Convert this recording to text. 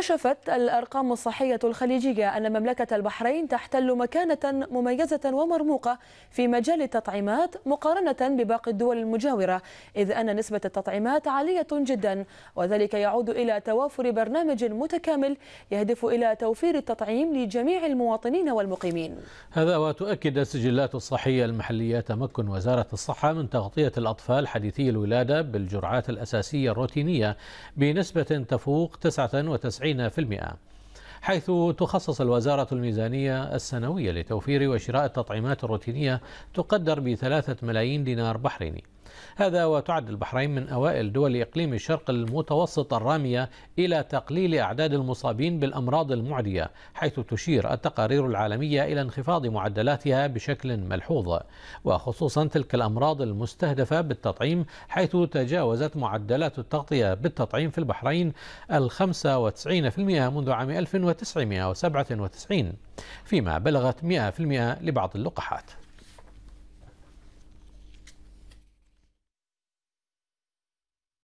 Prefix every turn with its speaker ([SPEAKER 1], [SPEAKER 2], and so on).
[SPEAKER 1] كشفت الأرقام الصحية الخليجية أن مملكة البحرين تحتل مكانة مميزة ومرموقة في مجال التطعيمات مقارنة بباقي الدول المجاورة إذ أن نسبة التطعيمات عالية جدا وذلك يعود إلى توافر برنامج متكامل يهدف إلى توفير التطعيم لجميع المواطنين والمقيمين
[SPEAKER 2] هذا وتؤكد السجلات الصحية المحلية تمكن وزارة الصحة من تغطية الأطفال حديثي الولادة بالجرعات الأساسية الروتينية بنسبة تفوق 99 70% حيث تخصص الوزارة الميزانية السنوية لتوفير وشراء التطعيمات الروتينية تقدر بثلاثة ملايين دينار بحريني هذا وتعد البحرين من أوائل دول إقليم الشرق المتوسط الرامية إلى تقليل أعداد المصابين بالأمراض المعدية حيث تشير التقارير العالمية إلى انخفاض معدلاتها بشكل ملحوظ وخصوصا تلك الأمراض المستهدفة بالتطعيم حيث تجاوزت معدلات التغطية بالتطعيم في البحرين ال 95% منذ عام 1997 فيما بلغت 100% لبعض اللقاحات